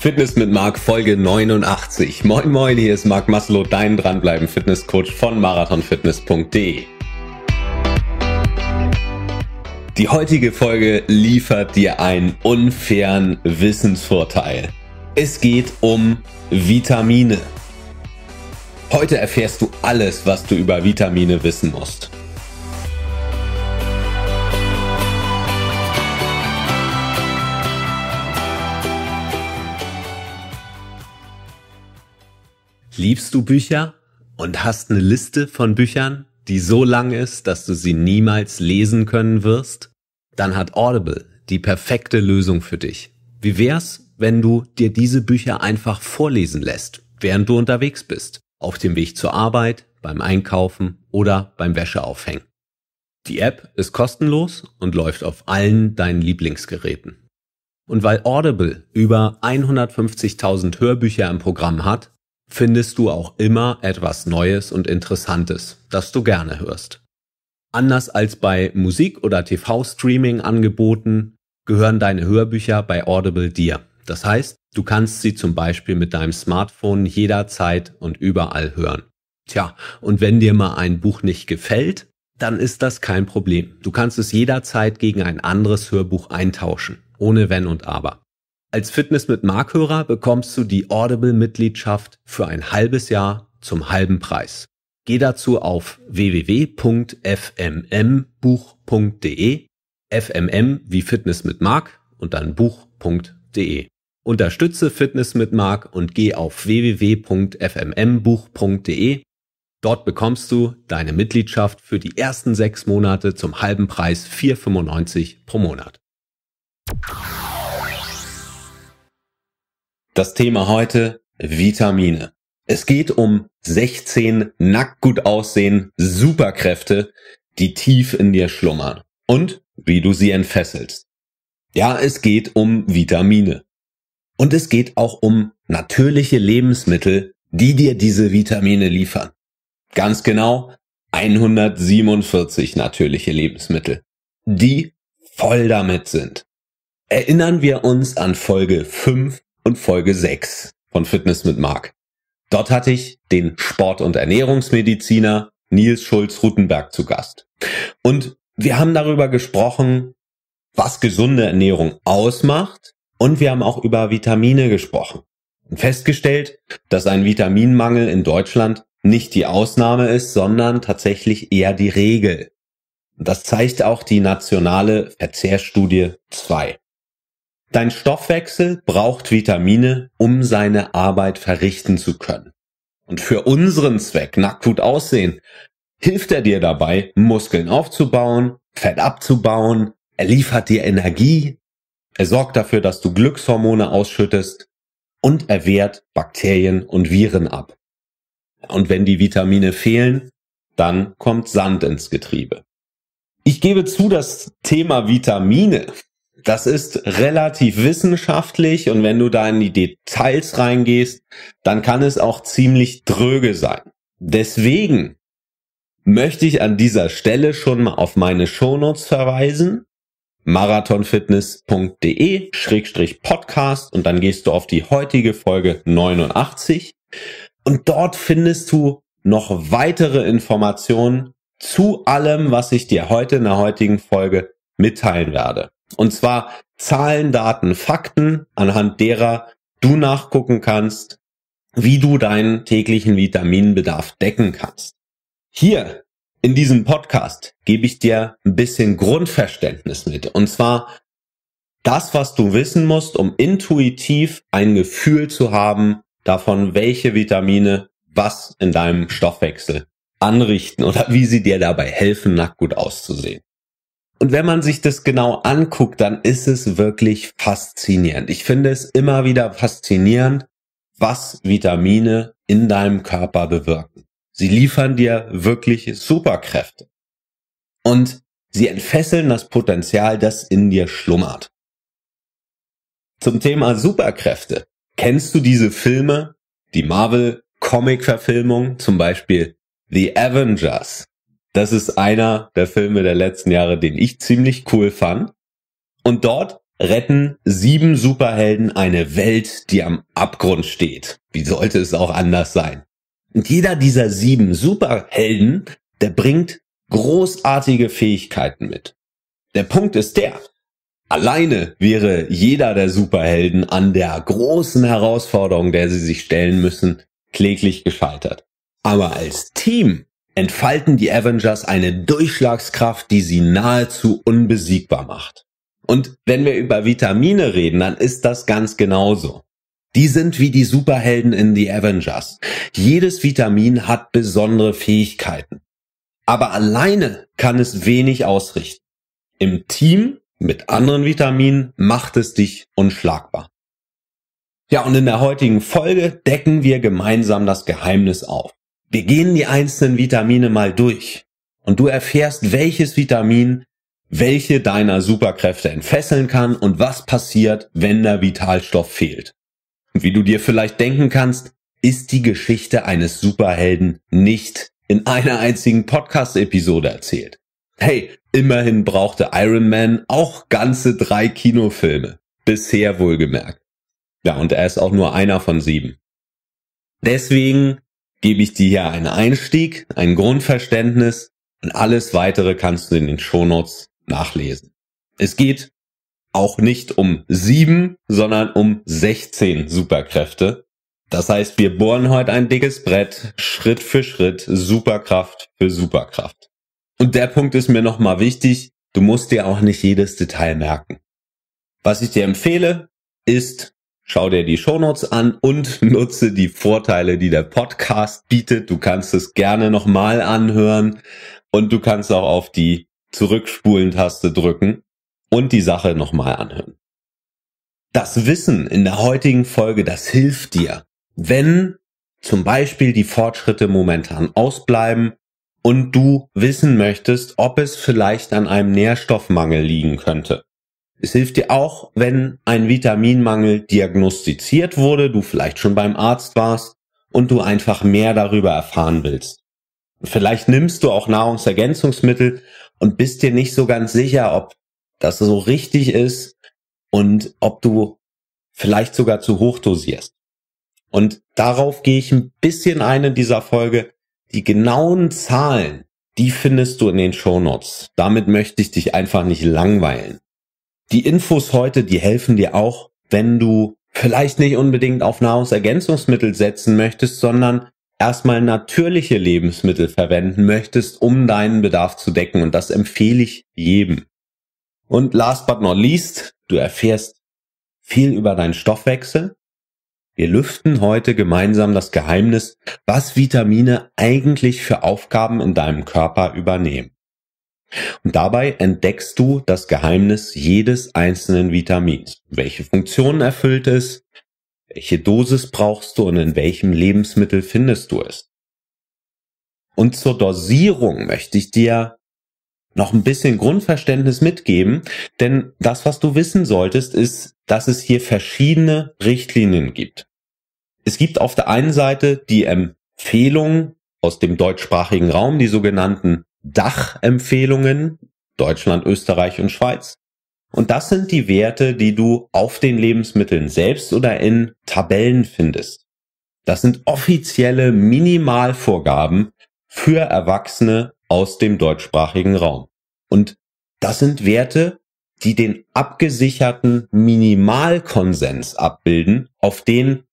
Fitness mit Marc, Folge 89. Moin moin, hier ist Marc Maslow, dein dranbleiben Fitnesscoach von marathonfitness.de. Die heutige Folge liefert dir einen unfairen Wissensvorteil. Es geht um Vitamine. Heute erfährst du alles, was du über Vitamine wissen musst. Liebst du Bücher und hast eine Liste von Büchern, die so lang ist, dass du sie niemals lesen können wirst? Dann hat Audible die perfekte Lösung für dich. Wie wär's, wenn du dir diese Bücher einfach vorlesen lässt, während du unterwegs bist? Auf dem Weg zur Arbeit, beim Einkaufen oder beim Wäscheaufhängen. Die App ist kostenlos und läuft auf allen deinen Lieblingsgeräten. Und weil Audible über 150.000 Hörbücher im Programm hat, findest du auch immer etwas Neues und Interessantes, das du gerne hörst. Anders als bei Musik- oder TV-Streaming-Angeboten gehören deine Hörbücher bei Audible dir. Das heißt, du kannst sie zum Beispiel mit deinem Smartphone jederzeit und überall hören. Tja, und wenn dir mal ein Buch nicht gefällt, dann ist das kein Problem. Du kannst es jederzeit gegen ein anderes Hörbuch eintauschen, ohne wenn und aber. Als Fitness mit Markhörer bekommst du die Audible-Mitgliedschaft für ein halbes Jahr zum halben Preis. Geh dazu auf www.fmmbuch.de, fmm wie Fitness mit Mark und dann buch.de. Unterstütze Fitness mit Mark und geh auf www.fmmbuch.de. Dort bekommst du deine Mitgliedschaft für die ersten sechs Monate zum halben Preis 4,95 pro Monat. Das Thema heute Vitamine. Es geht um 16 nackt gut aussehen Superkräfte, die tief in dir schlummern und wie du sie entfesselst. Ja, es geht um Vitamine. Und es geht auch um natürliche Lebensmittel, die dir diese Vitamine liefern. Ganz genau 147 natürliche Lebensmittel, die voll damit sind. Erinnern wir uns an Folge 5 und Folge 6 von Fitness mit Marc. Dort hatte ich den Sport- und Ernährungsmediziner Nils Schulz-Rutenberg zu Gast. Und wir haben darüber gesprochen, was gesunde Ernährung ausmacht und wir haben auch über Vitamine gesprochen und festgestellt, dass ein Vitaminmangel in Deutschland nicht die Ausnahme ist, sondern tatsächlich eher die Regel. Das zeigt auch die nationale Verzehrstudie 2. Dein Stoffwechsel braucht Vitamine, um seine Arbeit verrichten zu können. Und für unseren Zweck, nackt gut aussehen, hilft er dir dabei, Muskeln aufzubauen, Fett abzubauen, er liefert dir Energie, er sorgt dafür, dass du Glückshormone ausschüttest und er wehrt Bakterien und Viren ab. Und wenn die Vitamine fehlen, dann kommt Sand ins Getriebe. Ich gebe zu, das Thema Vitamine das ist relativ wissenschaftlich und wenn du da in die Details reingehst, dann kann es auch ziemlich dröge sein. Deswegen möchte ich an dieser Stelle schon mal auf meine Shownotes verweisen. marathonfitness.de Schrägstrich Podcast und dann gehst du auf die heutige Folge 89 und dort findest du noch weitere Informationen zu allem, was ich dir heute in der heutigen Folge mitteilen werde. Und zwar Zahlen, Daten, Fakten, anhand derer du nachgucken kannst, wie du deinen täglichen Vitaminbedarf decken kannst. Hier in diesem Podcast gebe ich dir ein bisschen Grundverständnis mit. Und zwar das, was du wissen musst, um intuitiv ein Gefühl zu haben davon, welche Vitamine was in deinem Stoffwechsel anrichten oder wie sie dir dabei helfen, nackt gut auszusehen. Und wenn man sich das genau anguckt, dann ist es wirklich faszinierend. Ich finde es immer wieder faszinierend, was Vitamine in deinem Körper bewirken. Sie liefern dir wirklich Superkräfte. Und sie entfesseln das Potenzial, das in dir schlummert. Zum Thema Superkräfte. Kennst du diese Filme, die Marvel Comic-Verfilmung, zum Beispiel The Avengers? Das ist einer der Filme der letzten Jahre, den ich ziemlich cool fand. Und dort retten sieben Superhelden eine Welt, die am Abgrund steht. Wie sollte es auch anders sein? Und jeder dieser sieben Superhelden, der bringt großartige Fähigkeiten mit. Der Punkt ist der, alleine wäre jeder der Superhelden an der großen Herausforderung, der sie sich stellen müssen, kläglich gescheitert. Aber als Team entfalten die Avengers eine Durchschlagskraft, die sie nahezu unbesiegbar macht. Und wenn wir über Vitamine reden, dann ist das ganz genauso. Die sind wie die Superhelden in The Avengers. Jedes Vitamin hat besondere Fähigkeiten. Aber alleine kann es wenig ausrichten. Im Team mit anderen Vitaminen macht es dich unschlagbar. Ja, und in der heutigen Folge decken wir gemeinsam das Geheimnis auf. Wir gehen die einzelnen Vitamine mal durch und du erfährst, welches Vitamin welche deiner Superkräfte entfesseln kann und was passiert, wenn der Vitalstoff fehlt. Und wie du dir vielleicht denken kannst, ist die Geschichte eines Superhelden nicht in einer einzigen Podcast-Episode erzählt. Hey, immerhin brauchte Iron Man auch ganze drei Kinofilme. Bisher wohlgemerkt. Ja, und er ist auch nur einer von sieben. Deswegen gebe ich dir hier einen Einstieg, ein Grundverständnis und alles weitere kannst du in den Shownotes nachlesen. Es geht auch nicht um sieben, sondern um 16 Superkräfte. Das heißt, wir bohren heute ein dickes Brett, Schritt für Schritt, Superkraft für Superkraft. Und der Punkt ist mir nochmal wichtig, du musst dir auch nicht jedes Detail merken. Was ich dir empfehle, ist Schau dir die Shownotes an und nutze die Vorteile, die der Podcast bietet. Du kannst es gerne nochmal anhören und du kannst auch auf die Zurückspulen-Taste drücken und die Sache nochmal anhören. Das Wissen in der heutigen Folge, das hilft dir, wenn zum Beispiel die Fortschritte momentan ausbleiben und du wissen möchtest, ob es vielleicht an einem Nährstoffmangel liegen könnte. Es hilft dir auch, wenn ein Vitaminmangel diagnostiziert wurde, du vielleicht schon beim Arzt warst und du einfach mehr darüber erfahren willst. Vielleicht nimmst du auch Nahrungsergänzungsmittel und bist dir nicht so ganz sicher, ob das so richtig ist und ob du vielleicht sogar zu hoch dosierst. Und darauf gehe ich ein bisschen ein in dieser Folge. Die genauen Zahlen, die findest du in den Shownotes. Damit möchte ich dich einfach nicht langweilen. Die Infos heute, die helfen dir auch, wenn du vielleicht nicht unbedingt auf Nahrungsergänzungsmittel setzen möchtest, sondern erstmal natürliche Lebensmittel verwenden möchtest, um deinen Bedarf zu decken. Und das empfehle ich jedem. Und last but not least, du erfährst viel über deinen Stoffwechsel. Wir lüften heute gemeinsam das Geheimnis, was Vitamine eigentlich für Aufgaben in deinem Körper übernehmen. Und dabei entdeckst du das Geheimnis jedes einzelnen Vitamins. Welche Funktionen erfüllt es? Welche Dosis brauchst du und in welchem Lebensmittel findest du es? Und zur Dosierung möchte ich dir noch ein bisschen Grundverständnis mitgeben, denn das, was du wissen solltest, ist, dass es hier verschiedene Richtlinien gibt. Es gibt auf der einen Seite die Empfehlungen aus dem deutschsprachigen Raum, die sogenannten Dachempfehlungen, Deutschland, Österreich und Schweiz. Und das sind die Werte, die du auf den Lebensmitteln selbst oder in Tabellen findest. Das sind offizielle Minimalvorgaben für Erwachsene aus dem deutschsprachigen Raum. Und das sind Werte, die den abgesicherten Minimalkonsens abbilden, auf den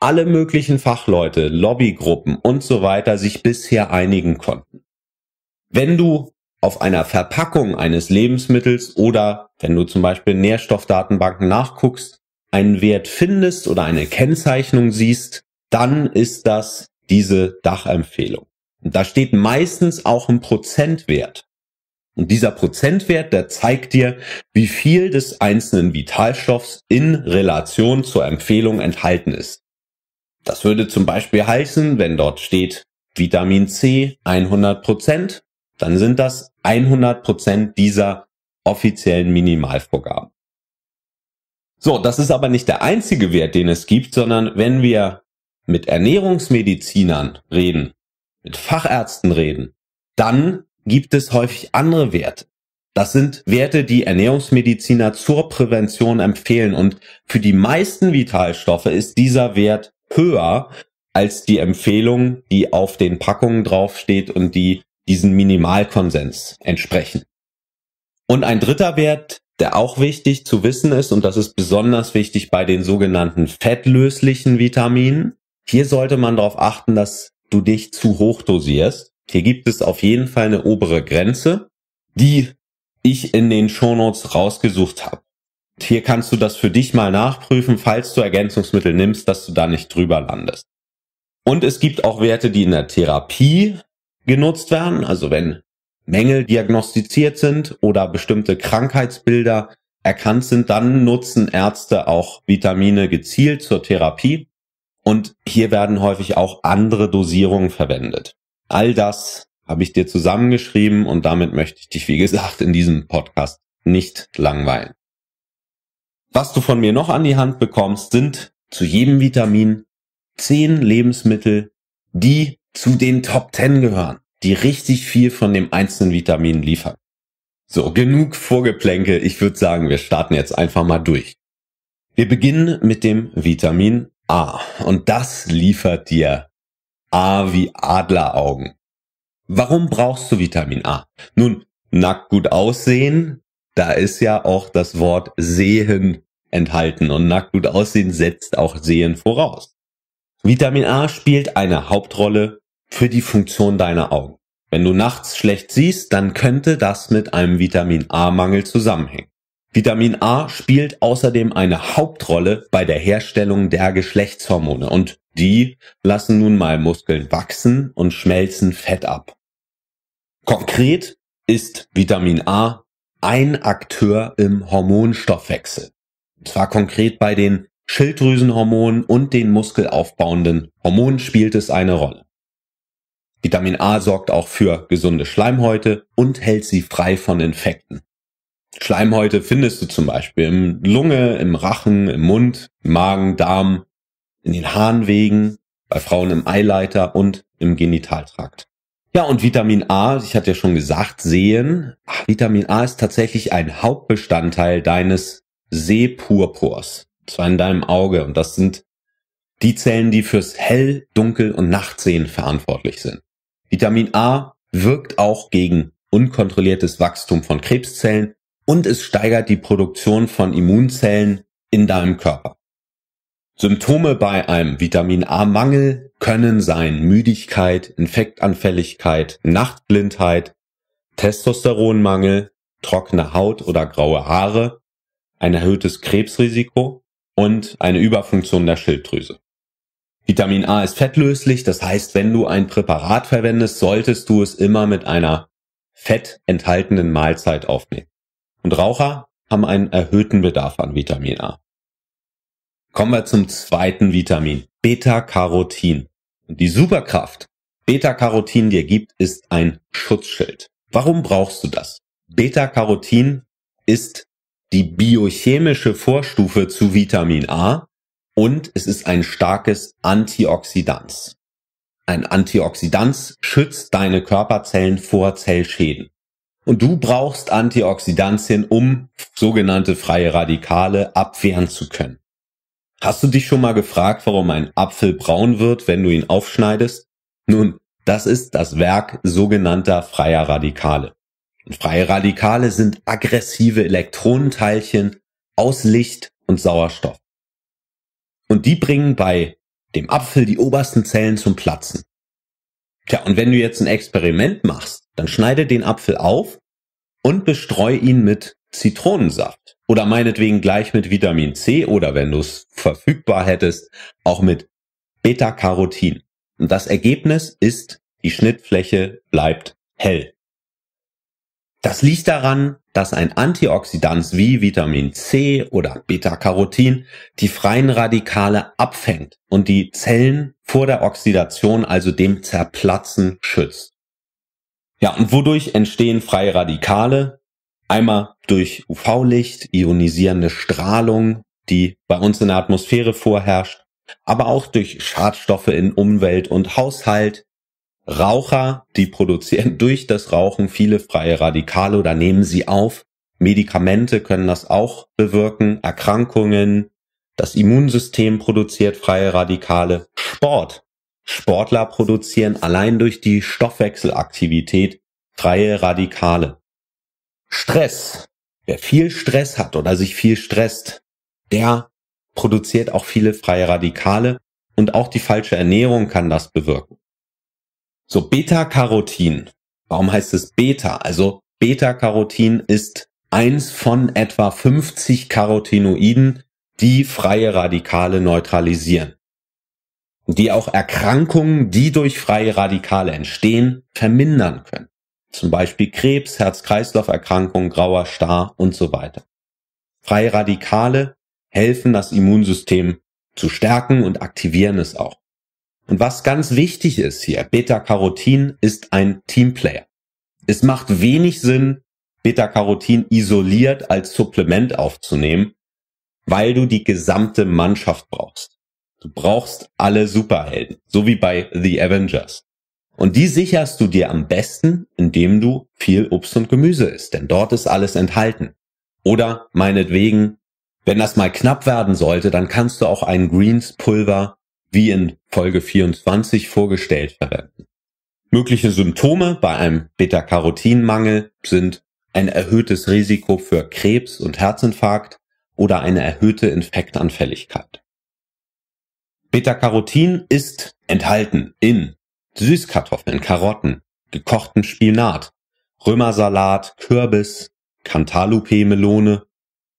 alle möglichen Fachleute, Lobbygruppen und so weiter sich bisher einigen konnten. Wenn du auf einer Verpackung eines Lebensmittels oder wenn du zum Beispiel Nährstoffdatenbanken nachguckst, einen Wert findest oder eine Kennzeichnung siehst, dann ist das diese Dachempfehlung. Und da steht meistens auch ein Prozentwert. Und dieser Prozentwert, der zeigt dir, wie viel des einzelnen Vitalstoffs in Relation zur Empfehlung enthalten ist. Das würde zum Beispiel heißen, wenn dort steht Vitamin C 100%, Prozent, dann sind das 100 dieser offiziellen Minimalvorgaben. So, das ist aber nicht der einzige Wert, den es gibt, sondern wenn wir mit Ernährungsmedizinern reden, mit Fachärzten reden, dann gibt es häufig andere Werte. Das sind Werte, die Ernährungsmediziner zur Prävention empfehlen und für die meisten Vitalstoffe ist dieser Wert höher als die Empfehlung, die auf den Packungen draufsteht und die diesen Minimalkonsens entsprechen. Und ein dritter Wert, der auch wichtig zu wissen ist, und das ist besonders wichtig bei den sogenannten fettlöslichen Vitaminen. Hier sollte man darauf achten, dass du dich zu hoch dosierst. Hier gibt es auf jeden Fall eine obere Grenze, die ich in den Shownotes rausgesucht habe. Hier kannst du das für dich mal nachprüfen, falls du Ergänzungsmittel nimmst, dass du da nicht drüber landest. Und es gibt auch Werte, die in der Therapie genutzt werden. Also wenn Mängel diagnostiziert sind oder bestimmte Krankheitsbilder erkannt sind, dann nutzen Ärzte auch Vitamine gezielt zur Therapie. Und hier werden häufig auch andere Dosierungen verwendet. All das habe ich dir zusammengeschrieben und damit möchte ich dich, wie gesagt, in diesem Podcast nicht langweilen. Was du von mir noch an die Hand bekommst, sind zu jedem Vitamin zehn Lebensmittel, die zu den Top Ten gehören, die richtig viel von dem einzelnen Vitamin liefern. So, genug Vorgeplänke. Ich würde sagen, wir starten jetzt einfach mal durch. Wir beginnen mit dem Vitamin A. Und das liefert dir A wie Adleraugen. Warum brauchst du Vitamin A? Nun, nackt gut aussehen, da ist ja auch das Wort sehen enthalten. Und nackt gut aussehen setzt auch sehen voraus. Vitamin A spielt eine Hauptrolle für die Funktion deiner Augen. Wenn du nachts schlecht siehst, dann könnte das mit einem Vitamin A-Mangel zusammenhängen. Vitamin A spielt außerdem eine Hauptrolle bei der Herstellung der Geschlechtshormone und die lassen nun mal Muskeln wachsen und schmelzen Fett ab. Konkret ist Vitamin A ein Akteur im Hormonstoffwechsel. Und zwar konkret bei den Schilddrüsenhormonen und den muskelaufbauenden Hormonen spielt es eine Rolle. Vitamin A sorgt auch für gesunde Schleimhäute und hält sie frei von Infekten. Schleimhäute findest du zum Beispiel im Lunge, im Rachen, im Mund, im Magen, Darm, in den Harnwegen, bei Frauen im Eileiter und im Genitaltrakt. Ja, und Vitamin A, ich hatte ja schon gesagt, Sehen. Ach, Vitamin A ist tatsächlich ein Hauptbestandteil deines Sehpurpurs. Zwar in deinem Auge. Und das sind die Zellen, die fürs Hell, Dunkel und Nachtsehen verantwortlich sind. Vitamin A wirkt auch gegen unkontrolliertes Wachstum von Krebszellen und es steigert die Produktion von Immunzellen in deinem Körper. Symptome bei einem Vitamin A-Mangel können sein Müdigkeit, Infektanfälligkeit, Nachtblindheit, Testosteronmangel, trockene Haut oder graue Haare, ein erhöhtes Krebsrisiko und eine Überfunktion der Schilddrüse. Vitamin A ist fettlöslich, das heißt, wenn du ein Präparat verwendest, solltest du es immer mit einer fettenthaltenen Mahlzeit aufnehmen. Und Raucher haben einen erhöhten Bedarf an Vitamin A. Kommen wir zum zweiten Vitamin, Beta-Carotin. Und die Superkraft Beta-Carotin dir gibt, ist ein Schutzschild. Warum brauchst du das? Beta-Carotin ist die biochemische Vorstufe zu Vitamin A und es ist ein starkes Antioxidans. Ein Antioxidans schützt deine Körperzellen vor Zellschäden. Und du brauchst Antioxidantien, um sogenannte freie Radikale abwehren zu können. Hast du dich schon mal gefragt, warum ein Apfel braun wird, wenn du ihn aufschneidest? Nun, das ist das Werk sogenannter freier Radikale. Und freie Radikale sind aggressive Elektronenteilchen aus Licht und Sauerstoff. Und die bringen bei dem Apfel die obersten Zellen zum Platzen. Tja, und wenn du jetzt ein Experiment machst, dann schneide den Apfel auf und bestreue ihn mit Zitronensaft oder meinetwegen gleich mit Vitamin C oder wenn du es verfügbar hättest, auch mit Beta-Carotin. Und das Ergebnis ist, die Schnittfläche bleibt hell. Das liegt daran, dass ein Antioxidant wie Vitamin C oder Beta-Carotin die freien Radikale abfängt und die Zellen vor der Oxidation, also dem Zerplatzen, schützt. Ja, und wodurch entstehen freie Radikale? Einmal durch UV-Licht, ionisierende Strahlung, die bei uns in der Atmosphäre vorherrscht, aber auch durch Schadstoffe in Umwelt und Haushalt, Raucher, die produzieren durch das Rauchen viele freie Radikale oder nehmen sie auf. Medikamente können das auch bewirken, Erkrankungen, das Immunsystem produziert freie Radikale, Sport. Sportler produzieren allein durch die Stoffwechselaktivität freie Radikale. Stress. Wer viel Stress hat oder sich viel stresst, der produziert auch viele freie Radikale und auch die falsche Ernährung kann das bewirken. So, Beta-Carotin. Warum heißt es Beta? Also Beta-Carotin ist eins von etwa 50 Carotinoiden, die freie Radikale neutralisieren. Die auch Erkrankungen, die durch freie Radikale entstehen, vermindern können. Zum Beispiel Krebs, Herz-Kreislauf-Erkrankungen, grauer Star und so weiter. Freie Radikale helfen, das Immunsystem zu stärken und aktivieren es auch. Und was ganz wichtig ist hier, Beta-Carotin ist ein Teamplayer. Es macht wenig Sinn, Beta-Carotin isoliert als Supplement aufzunehmen, weil du die gesamte Mannschaft brauchst. Du brauchst alle Superhelden, so wie bei The Avengers. Und die sicherst du dir am besten, indem du viel Obst und Gemüse isst, denn dort ist alles enthalten. Oder meinetwegen, wenn das mal knapp werden sollte, dann kannst du auch ein Greens Pulver wie in Folge 24 vorgestellt verwenden. Mögliche Symptome bei einem Beta-Carotin-Mangel sind ein erhöhtes Risiko für Krebs und Herzinfarkt oder eine erhöhte Infektanfälligkeit. Beta-Carotin ist enthalten in Süßkartoffeln, Karotten, gekochten Spinat, Römersalat, Kürbis, Cantaloupe-Melone,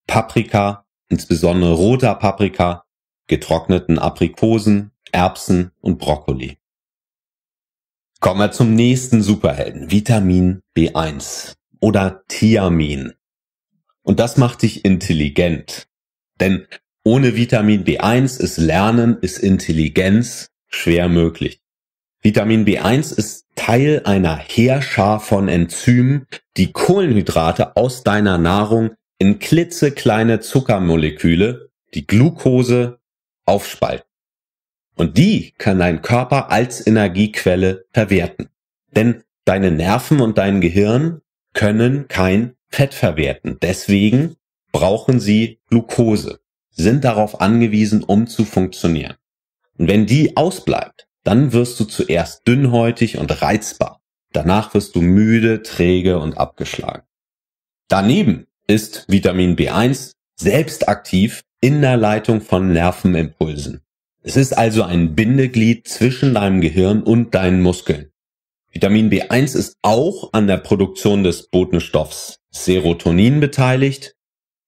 Paprika, insbesondere roter Paprika, getrockneten Aprikosen, Erbsen und Brokkoli. Kommen wir zum nächsten Superhelden, Vitamin B1 oder Thiamin. Und das macht dich intelligent. Denn ohne Vitamin B1 ist Lernen, ist Intelligenz schwer möglich. Vitamin B1 ist Teil einer Heerschar von Enzymen, die Kohlenhydrate aus deiner Nahrung in klitzekleine Zuckermoleküle, die Glucose, aufspalten. Und die kann dein Körper als Energiequelle verwerten. Denn deine Nerven und dein Gehirn können kein Fett verwerten. Deswegen brauchen sie Glucose, sind darauf angewiesen, um zu funktionieren. Und wenn die ausbleibt, dann wirst du zuerst dünnhäutig und reizbar. Danach wirst du müde, träge und abgeschlagen. Daneben ist Vitamin B1 selbst aktiv in der Leitung von Nervenimpulsen. Es ist also ein Bindeglied zwischen deinem Gehirn und deinen Muskeln. Vitamin B1 ist auch an der Produktion des Botenstoffs Serotonin beteiligt,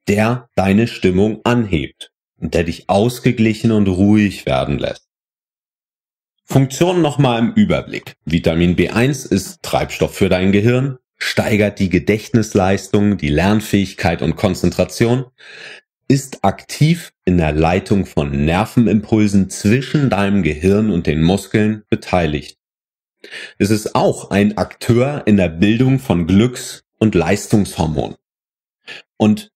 der deine Stimmung anhebt und der dich ausgeglichen und ruhig werden lässt. Funktion nochmal im Überblick. Vitamin B1 ist Treibstoff für dein Gehirn, steigert die Gedächtnisleistung, die Lernfähigkeit und Konzentration, ist aktiv in der Leitung von Nervenimpulsen zwischen deinem Gehirn und den Muskeln beteiligt. Es ist auch ein Akteur in der Bildung von Glücks- und Leistungshormonen. Und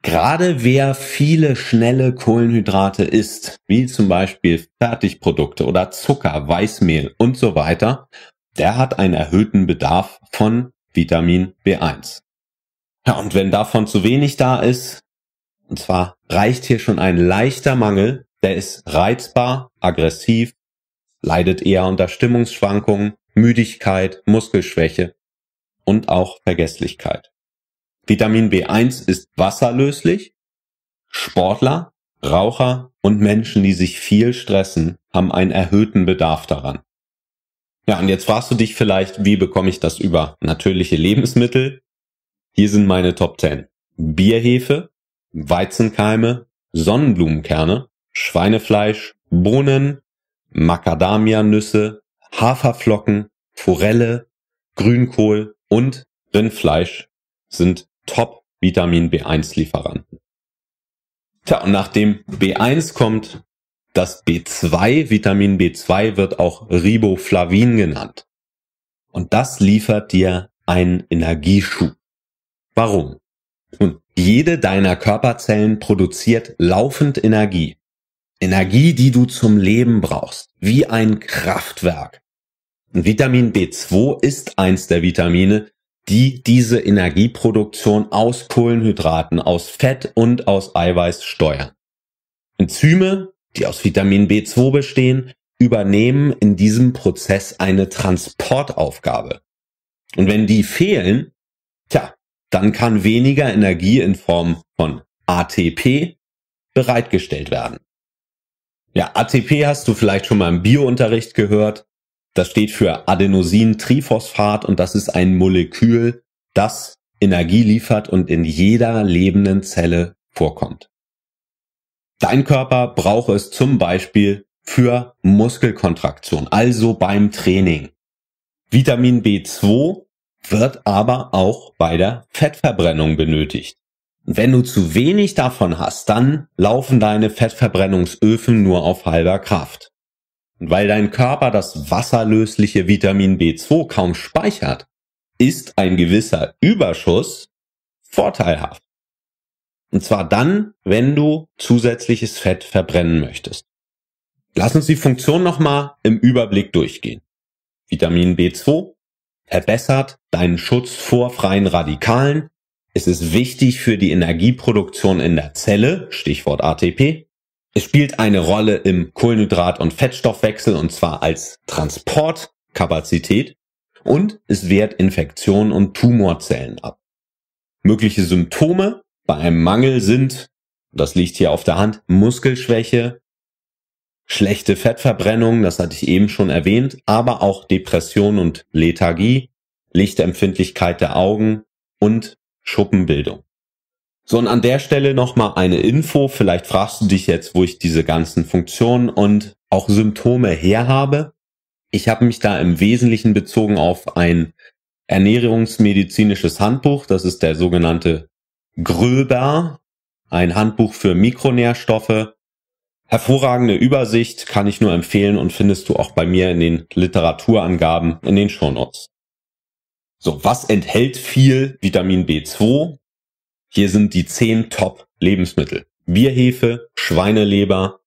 gerade wer viele schnelle Kohlenhydrate isst, wie zum Beispiel Fertigprodukte oder Zucker, Weißmehl und so weiter, der hat einen erhöhten Bedarf von Vitamin B1. Ja, und wenn davon zu wenig da ist, und zwar reicht hier schon ein leichter Mangel, der ist reizbar, aggressiv, leidet eher unter Stimmungsschwankungen, Müdigkeit, Muskelschwäche und auch Vergesslichkeit. Vitamin B1 ist wasserlöslich. Sportler, Raucher und Menschen, die sich viel stressen, haben einen erhöhten Bedarf daran. Ja, und jetzt fragst du dich vielleicht, wie bekomme ich das über natürliche Lebensmittel? Hier sind meine Top 10. Bierhefe, Weizenkeime, Sonnenblumenkerne, Schweinefleisch, Bohnen, Macadamianüsse, Haferflocken, Forelle, Grünkohl und Rindfleisch sind Top-Vitamin B1-Lieferanten. Tja, und nach dem B1 kommt das B2, Vitamin B2 wird auch Riboflavin genannt. Und das liefert dir einen Energieschub. Warum? Jede deiner Körperzellen produziert laufend Energie. Energie, die du zum Leben brauchst, wie ein Kraftwerk. Und Vitamin B2 ist eins der Vitamine, die diese Energieproduktion aus Kohlenhydraten, aus Fett und aus Eiweiß steuern. Enzyme, die aus Vitamin B2 bestehen, übernehmen in diesem Prozess eine Transportaufgabe. Und wenn die fehlen, tja, dann kann weniger Energie in Form von ATP bereitgestellt werden. Ja, ATP hast du vielleicht schon mal im Biounterricht gehört. Das steht für Adenosintriphosphat und das ist ein Molekül, das Energie liefert und in jeder lebenden Zelle vorkommt. Dein Körper braucht es zum Beispiel für Muskelkontraktion, also beim Training. Vitamin B2 wird aber auch bei der Fettverbrennung benötigt. Wenn du zu wenig davon hast, dann laufen deine Fettverbrennungsöfen nur auf halber Kraft. Und weil dein Körper das wasserlösliche Vitamin B2 kaum speichert, ist ein gewisser Überschuss vorteilhaft. Und zwar dann, wenn du zusätzliches Fett verbrennen möchtest. Lass uns die Funktion nochmal im Überblick durchgehen. Vitamin B2 verbessert deinen Schutz vor freien Radikalen. Es ist wichtig für die Energieproduktion in der Zelle, Stichwort ATP. Es spielt eine Rolle im Kohlenhydrat- und Fettstoffwechsel und zwar als Transportkapazität und es wehrt Infektionen und Tumorzellen ab. Mögliche Symptome bei einem Mangel sind, das liegt hier auf der Hand, Muskelschwäche, schlechte Fettverbrennung, das hatte ich eben schon erwähnt, aber auch Depression und Lethargie, Lichtempfindlichkeit der Augen und Schuppenbildung. So, und an der Stelle nochmal eine Info. Vielleicht fragst du dich jetzt, wo ich diese ganzen Funktionen und auch Symptome her habe. Ich habe mich da im Wesentlichen bezogen auf ein ernährungsmedizinisches Handbuch. Das ist der sogenannte Gröber, ein Handbuch für Mikronährstoffe Hervorragende Übersicht kann ich nur empfehlen und findest du auch bei mir in den Literaturangaben in den Shownotes. So, was enthält viel Vitamin B2? Hier sind die zehn Top-Lebensmittel. Bierhefe, Schweineleber,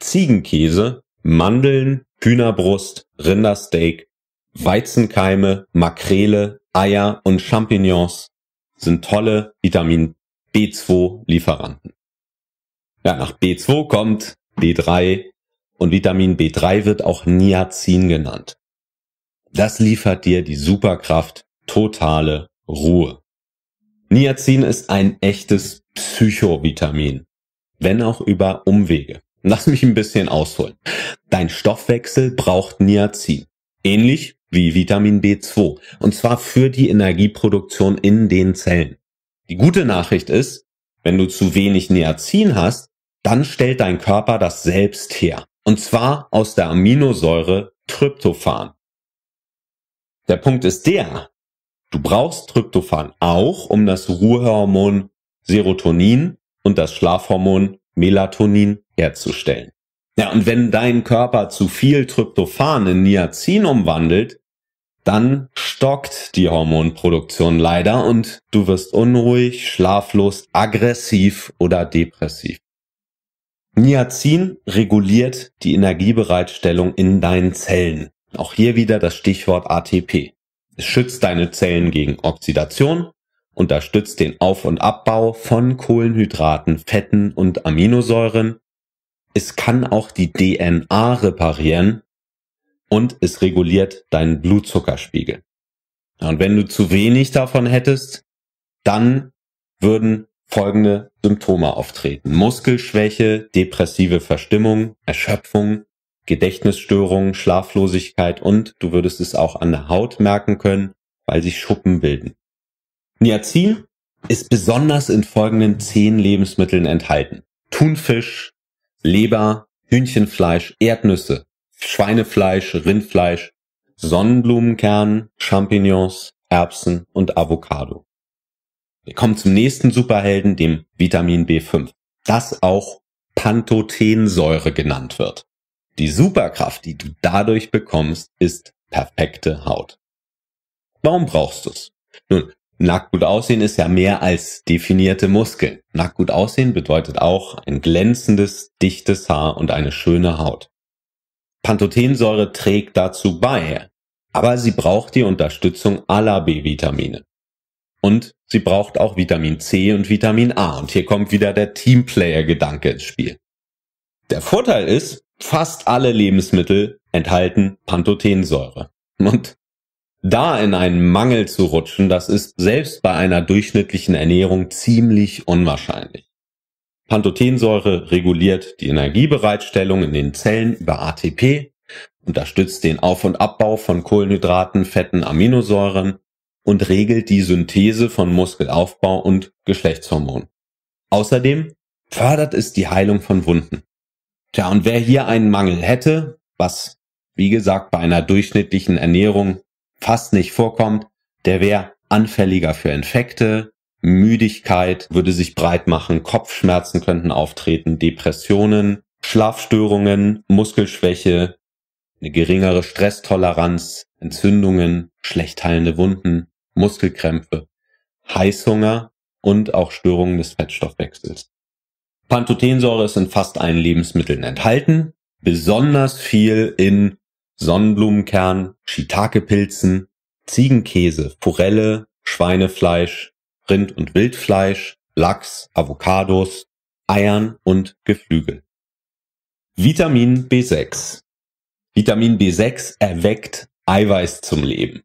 Ziegenkäse, Mandeln, Hühnerbrust, Rindersteak, Weizenkeime, Makrele, Eier und Champignons sind tolle Vitamin B2-Lieferanten. Ja, nach B2 kommt B3 und Vitamin B3 wird auch Niacin genannt. Das liefert dir die Superkraft totale Ruhe. Niacin ist ein echtes Psychovitamin, wenn auch über Umwege. Lass mich ein bisschen ausholen. Dein Stoffwechsel braucht Niacin, ähnlich wie Vitamin B2, und zwar für die Energieproduktion in den Zellen. Die gute Nachricht ist, wenn du zu wenig Niacin hast, dann stellt dein Körper das selbst her. Und zwar aus der Aminosäure Tryptophan. Der Punkt ist der, du brauchst Tryptophan auch, um das Ruhehormon Serotonin und das Schlafhormon Melatonin herzustellen. Ja, und wenn dein Körper zu viel Tryptophan in Niacin umwandelt, dann stockt die Hormonproduktion leider und du wirst unruhig, schlaflos, aggressiv oder depressiv. Niacin reguliert die Energiebereitstellung in deinen Zellen. Auch hier wieder das Stichwort ATP. Es schützt deine Zellen gegen Oxidation, unterstützt den Auf- und Abbau von Kohlenhydraten, Fetten und Aminosäuren. Es kann auch die DNA reparieren und es reguliert deinen Blutzuckerspiegel. Und wenn du zu wenig davon hättest, dann würden folgende Symptome auftreten. Muskelschwäche, depressive Verstimmung, Erschöpfung, Gedächtnisstörungen, Schlaflosigkeit und, du würdest es auch an der Haut merken können, weil sich Schuppen bilden. Niacin ist besonders in folgenden zehn Lebensmitteln enthalten. Thunfisch, Leber, Hühnchenfleisch, Erdnüsse, Schweinefleisch, Rindfleisch, Sonnenblumenkern, Champignons, Erbsen und Avocado. Wir kommen zum nächsten Superhelden, dem Vitamin B5, das auch Pantothensäure genannt wird. Die Superkraft, die du dadurch bekommst, ist perfekte Haut. Warum brauchst du es? Nun, nackt gut aussehen ist ja mehr als definierte Muskeln. Nackt gut aussehen bedeutet auch ein glänzendes, dichtes Haar und eine schöne Haut. Pantothensäure trägt dazu bei, aber sie braucht die Unterstützung aller B-Vitamine. Und Sie braucht auch Vitamin C und Vitamin A. Und hier kommt wieder der Teamplayer-Gedanke ins Spiel. Der Vorteil ist, fast alle Lebensmittel enthalten Pantothensäure. Und da in einen Mangel zu rutschen, das ist selbst bei einer durchschnittlichen Ernährung ziemlich unwahrscheinlich. Pantothensäure reguliert die Energiebereitstellung in den Zellen über ATP, unterstützt den Auf- und Abbau von Kohlenhydraten, Fetten, Aminosäuren und regelt die Synthese von Muskelaufbau und Geschlechtshormonen. Außerdem fördert es die Heilung von Wunden. Tja, und wer hier einen Mangel hätte, was wie gesagt bei einer durchschnittlichen Ernährung fast nicht vorkommt, der wäre anfälliger für Infekte, Müdigkeit würde sich breit machen, Kopfschmerzen könnten auftreten, Depressionen, Schlafstörungen, Muskelschwäche, eine geringere Stresstoleranz, Entzündungen, schlecht heilende Wunden, Muskelkrämpfe, Heißhunger und auch Störungen des Fettstoffwechsels. Pantothensäure ist in fast allen Lebensmitteln enthalten, besonders viel in Sonnenblumenkern, Shiitake-Pilzen, Ziegenkäse, Forelle, Schweinefleisch, Rind- und Wildfleisch, Lachs, Avocados, Eiern und Geflügel. Vitamin B6. Vitamin B6 erweckt Eiweiß zum Leben.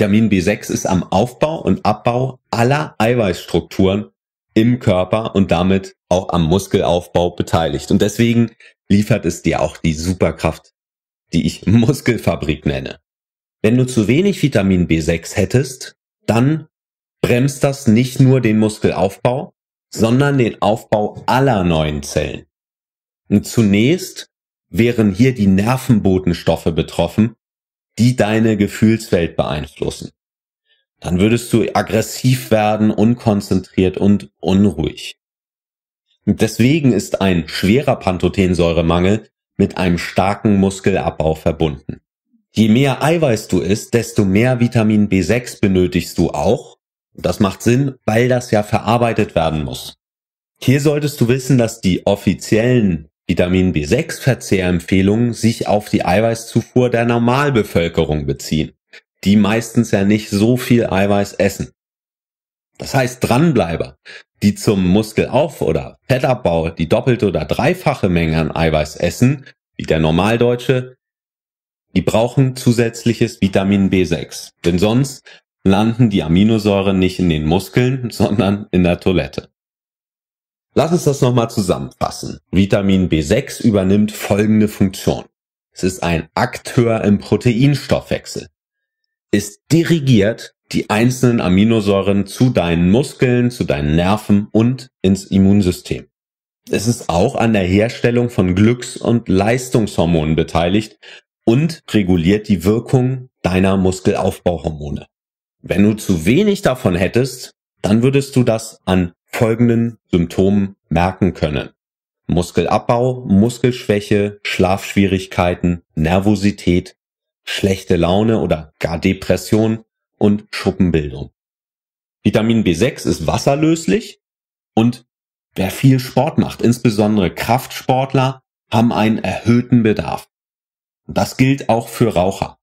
Vitamin B6 ist am Aufbau und Abbau aller Eiweißstrukturen im Körper und damit auch am Muskelaufbau beteiligt. Und deswegen liefert es dir auch die Superkraft, die ich Muskelfabrik nenne. Wenn du zu wenig Vitamin B6 hättest, dann bremst das nicht nur den Muskelaufbau, sondern den Aufbau aller neuen Zellen. Und zunächst wären hier die Nervenbotenstoffe betroffen, die deine Gefühlswelt beeinflussen. Dann würdest du aggressiv werden, unkonzentriert und unruhig. Und deswegen ist ein schwerer Pantothensäuremangel mit einem starken Muskelabbau verbunden. Je mehr Eiweiß du isst, desto mehr Vitamin B6 benötigst du auch. Das macht Sinn, weil das ja verarbeitet werden muss. Hier solltest du wissen, dass die offiziellen Vitamin B6-Verzehrempfehlungen sich auf die Eiweißzufuhr der Normalbevölkerung beziehen, die meistens ja nicht so viel Eiweiß essen. Das heißt Dranbleiber, die zum Muskelauf- oder Fettabbau die doppelte oder dreifache Menge an Eiweiß essen, wie der Normaldeutsche, die brauchen zusätzliches Vitamin B6, denn sonst landen die Aminosäuren nicht in den Muskeln, sondern in der Toilette. Lass uns das nochmal zusammenfassen. Vitamin B6 übernimmt folgende Funktion. Es ist ein Akteur im Proteinstoffwechsel. Es dirigiert die einzelnen Aminosäuren zu deinen Muskeln, zu deinen Nerven und ins Immunsystem. Es ist auch an der Herstellung von Glücks- und Leistungshormonen beteiligt und reguliert die Wirkung deiner Muskelaufbauhormone. Wenn du zu wenig davon hättest, dann würdest du das an folgenden Symptomen merken können. Muskelabbau, Muskelschwäche, Schlafschwierigkeiten, Nervosität, schlechte Laune oder gar Depression und Schuppenbildung. Vitamin B6 ist wasserlöslich und wer viel Sport macht, insbesondere Kraftsportler, haben einen erhöhten Bedarf. Das gilt auch für Raucher.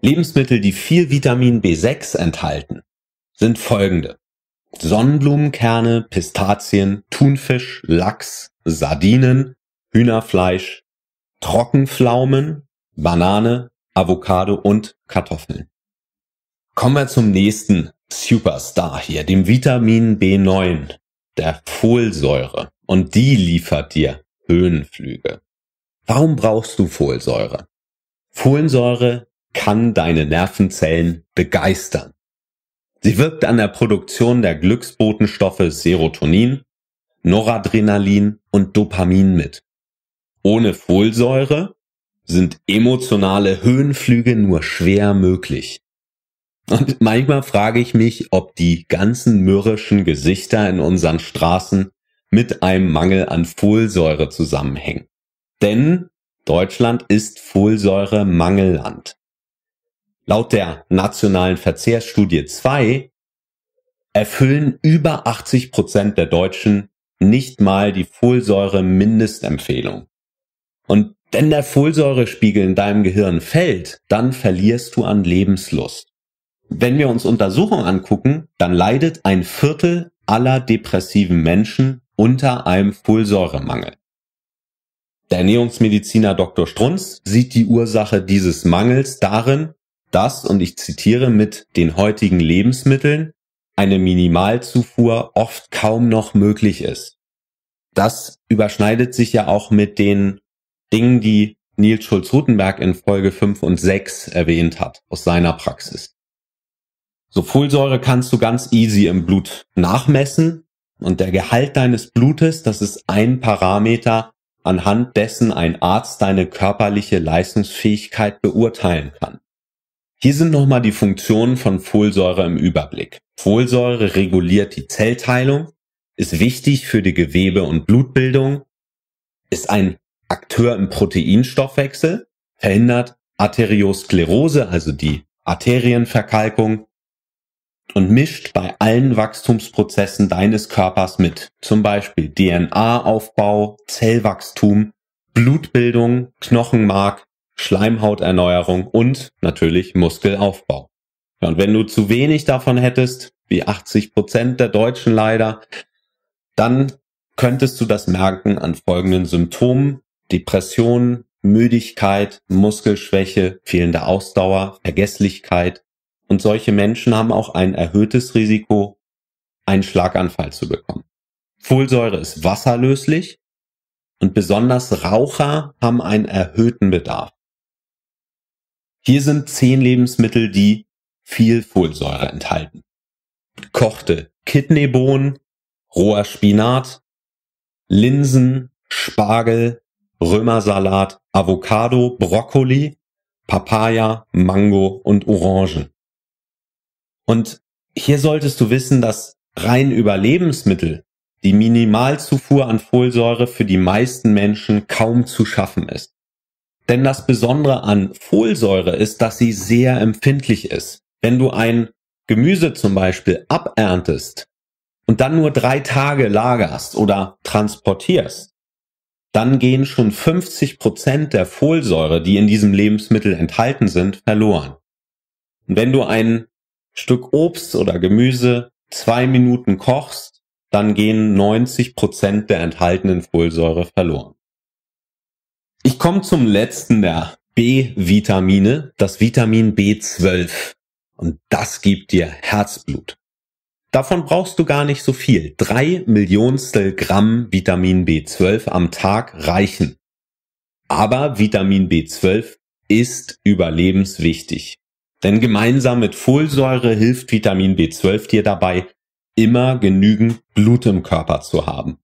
Lebensmittel, die viel Vitamin B6 enthalten, sind folgende. Sonnenblumenkerne, Pistazien, Thunfisch, Lachs, Sardinen, Hühnerfleisch, Trockenpflaumen, Banane, Avocado und Kartoffeln. Kommen wir zum nächsten Superstar hier, dem Vitamin B9, der Folsäure. Und die liefert dir Höhenflüge. Warum brauchst du Folsäure? Folsäure kann deine Nervenzellen begeistern. Sie wirkt an der Produktion der Glücksbotenstoffe Serotonin, Noradrenalin und Dopamin mit. Ohne Folsäure sind emotionale Höhenflüge nur schwer möglich. Und manchmal frage ich mich, ob die ganzen mürrischen Gesichter in unseren Straßen mit einem Mangel an Folsäure zusammenhängen. Denn Deutschland ist Folsäure-Mangelland. Laut der nationalen Verkehrsstudie 2 erfüllen über 80 Prozent der Deutschen nicht mal die Folsäure-Mindestempfehlung. Und wenn der Folsäurespiegel in deinem Gehirn fällt, dann verlierst du an Lebenslust. Wenn wir uns Untersuchungen angucken, dann leidet ein Viertel aller depressiven Menschen unter einem Folsäuremangel. Der Ernährungsmediziner Dr. Strunz sieht die Ursache dieses Mangels darin, dass, und ich zitiere, mit den heutigen Lebensmitteln eine Minimalzufuhr oft kaum noch möglich ist. Das überschneidet sich ja auch mit den Dingen, die Nils Schulz-Rutenberg in Folge 5 und 6 erwähnt hat aus seiner Praxis. So Folsäure kannst du ganz easy im Blut nachmessen und der Gehalt deines Blutes, das ist ein Parameter, anhand dessen ein Arzt deine körperliche Leistungsfähigkeit beurteilen kann. Hier sind nochmal die Funktionen von Folsäure im Überblick. Folsäure reguliert die Zellteilung, ist wichtig für die Gewebe- und Blutbildung, ist ein Akteur im Proteinstoffwechsel, verhindert Arteriosklerose, also die Arterienverkalkung und mischt bei allen Wachstumsprozessen deines Körpers mit, zum Beispiel DNA-Aufbau, Zellwachstum, Blutbildung, Knochenmark, Schleimhauterneuerung und natürlich Muskelaufbau. und wenn du zu wenig davon hättest, wie 80 Prozent der Deutschen leider, dann könntest du das merken an folgenden Symptomen. Depression, Müdigkeit, Muskelschwäche, fehlende Ausdauer, Vergesslichkeit. Und solche Menschen haben auch ein erhöhtes Risiko, einen Schlaganfall zu bekommen. Folsäure ist wasserlöslich und besonders Raucher haben einen erhöhten Bedarf. Hier sind zehn Lebensmittel, die viel Folsäure enthalten. Kochte Kidneybohnen, roher Spinat, Linsen, Spargel, Römersalat, Avocado, Brokkoli, Papaya, Mango und Orangen. Und hier solltest du wissen, dass rein über Lebensmittel die Minimalzufuhr an Folsäure für die meisten Menschen kaum zu schaffen ist. Denn das Besondere an Folsäure ist, dass sie sehr empfindlich ist. Wenn du ein Gemüse zum Beispiel aberntest und dann nur drei Tage lagerst oder transportierst, dann gehen schon 50 Prozent der Folsäure, die in diesem Lebensmittel enthalten sind, verloren. Und wenn du ein Stück Obst oder Gemüse zwei Minuten kochst, dann gehen 90 Prozent der enthaltenen Folsäure verloren. Ich komme zum letzten der B-Vitamine, das Vitamin B12. Und das gibt dir Herzblut. Davon brauchst du gar nicht so viel. Drei Millionstel Gramm Vitamin B12 am Tag reichen. Aber Vitamin B12 ist überlebenswichtig. Denn gemeinsam mit Folsäure hilft Vitamin B12 dir dabei, immer genügend Blut im Körper zu haben.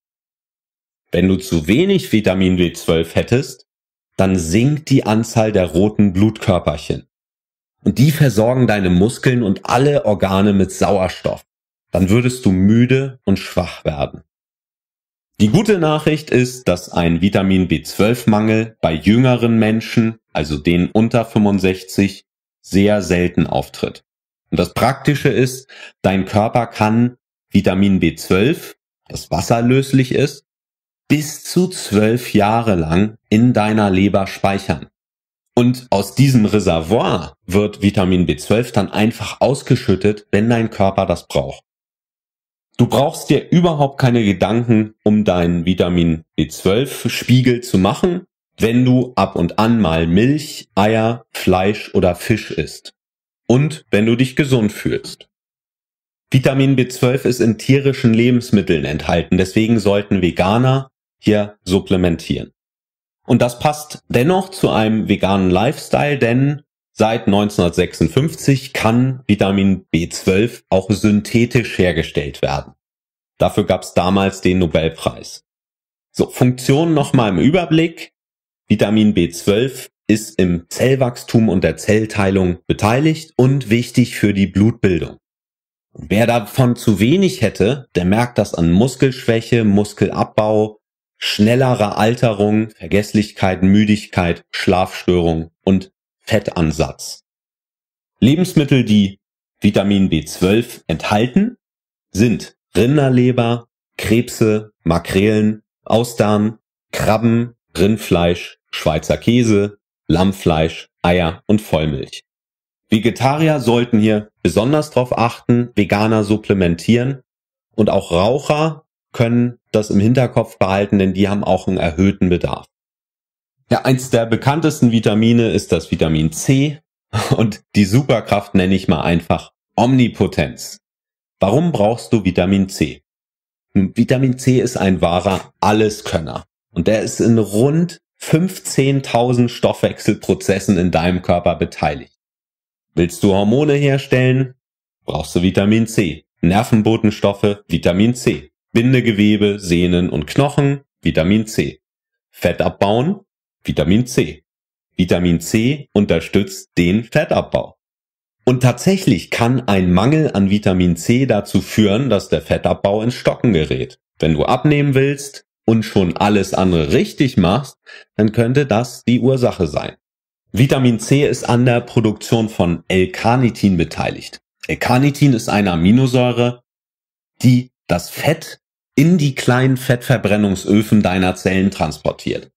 Wenn du zu wenig Vitamin B12 hättest, dann sinkt die Anzahl der roten Blutkörperchen. Und die versorgen deine Muskeln und alle Organe mit Sauerstoff. Dann würdest du müde und schwach werden. Die gute Nachricht ist, dass ein Vitamin B12-Mangel bei jüngeren Menschen, also denen unter 65, sehr selten auftritt. Und das Praktische ist, dein Körper kann Vitamin B12, das wasserlöslich ist, bis zu zwölf Jahre lang in deiner Leber speichern. Und aus diesem Reservoir wird Vitamin B12 dann einfach ausgeschüttet, wenn dein Körper das braucht. Du brauchst dir überhaupt keine Gedanken um deinen Vitamin B12-Spiegel zu machen, wenn du ab und an mal Milch, Eier, Fleisch oder Fisch isst. Und wenn du dich gesund fühlst. Vitamin B12 ist in tierischen Lebensmitteln enthalten, deswegen sollten Veganer hier supplementieren. Und das passt dennoch zu einem veganen Lifestyle, denn seit 1956 kann Vitamin B12 auch synthetisch hergestellt werden. Dafür gab es damals den Nobelpreis. So, Funktion nochmal im Überblick. Vitamin B12 ist im Zellwachstum und der Zellteilung beteiligt und wichtig für die Blutbildung. wer davon zu wenig hätte, der merkt das an Muskelschwäche, Muskelabbau, schnellere Alterung, Vergesslichkeit, Müdigkeit, Schlafstörung und Fettansatz. Lebensmittel, die Vitamin B12 enthalten, sind Rinderleber, Krebse, Makrelen, Austern, Krabben, Rindfleisch, Schweizer Käse, Lammfleisch, Eier und Vollmilch. Vegetarier sollten hier besonders darauf achten, Veganer supplementieren und auch Raucher können das im Hinterkopf behalten, denn die haben auch einen erhöhten Bedarf. Ja, eins der bekanntesten Vitamine ist das Vitamin C und die Superkraft nenne ich mal einfach Omnipotenz. Warum brauchst du Vitamin C? Hm, Vitamin C ist ein wahrer Alleskönner und der ist in rund 15.000 Stoffwechselprozessen in deinem Körper beteiligt. Willst du Hormone herstellen? Brauchst du Vitamin C. Nervenbotenstoffe, Vitamin C. Bindegewebe, Sehnen und Knochen, Vitamin C. Fett abbauen, Vitamin C. Vitamin C unterstützt den Fettabbau. Und tatsächlich kann ein Mangel an Vitamin C dazu führen, dass der Fettabbau ins Stocken gerät. Wenn du abnehmen willst und schon alles andere richtig machst, dann könnte das die Ursache sein. Vitamin C ist an der Produktion von L-Carnitin beteiligt. L-Carnitin ist eine Aminosäure, die das Fett in die kleinen Fettverbrennungsöfen deiner Zellen transportiert.